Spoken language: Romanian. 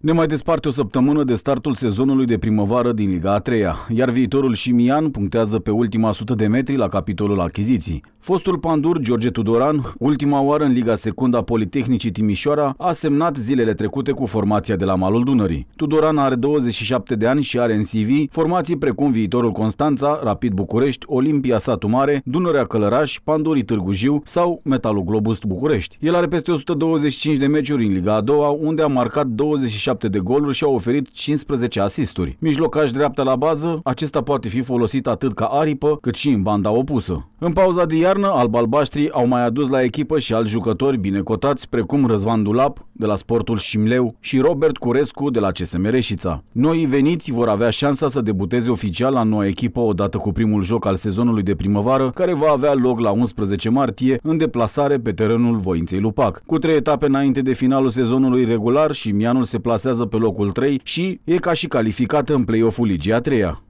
Ne mai desparte o săptămână de startul sezonului de primăvară din Liga a 3 iar viitorul Șimian punctează pe ultima sută de metri la capitolul achiziții. Fostul pandur George Tudoran, ultima oară în Liga Secunda Politehnicii Timișoara, a semnat zilele trecute cu formația de la Malul Dunării. Tudoran are 27 de ani și are în CV formații precum viitorul Constanța, Rapid București, Olimpia Satu Mare, Dunărea Călăraș, Pandurii Târgu Jiu sau Metalul Globus București. El are peste 125 de meciuri în Liga a doua, unde a marcat 27 7 de goluri și a oferit 15 asisturi. Mijlocaș dreapta la bază, acesta poate fi folosit atât ca aripă, cât și în banda opusă. În pauza de iarnă, albalbaștrii au mai adus la echipă și alți jucători bine cotați, precum Răzvan Dulap de la Sportul Șimleu și Robert Curescu de la CSM Reșița. Noi veniți vor avea șansa să debuteze oficial la noua echipă odată cu primul joc al sezonului de primăvară, care va avea loc la 11 martie în deplasare pe terenul Voinței Lupac. Cu trei etape înainte de finalul sezonului regular, mianul se plasează pe locul 3 și e ca și calificată în play-off-ul 3 a treia.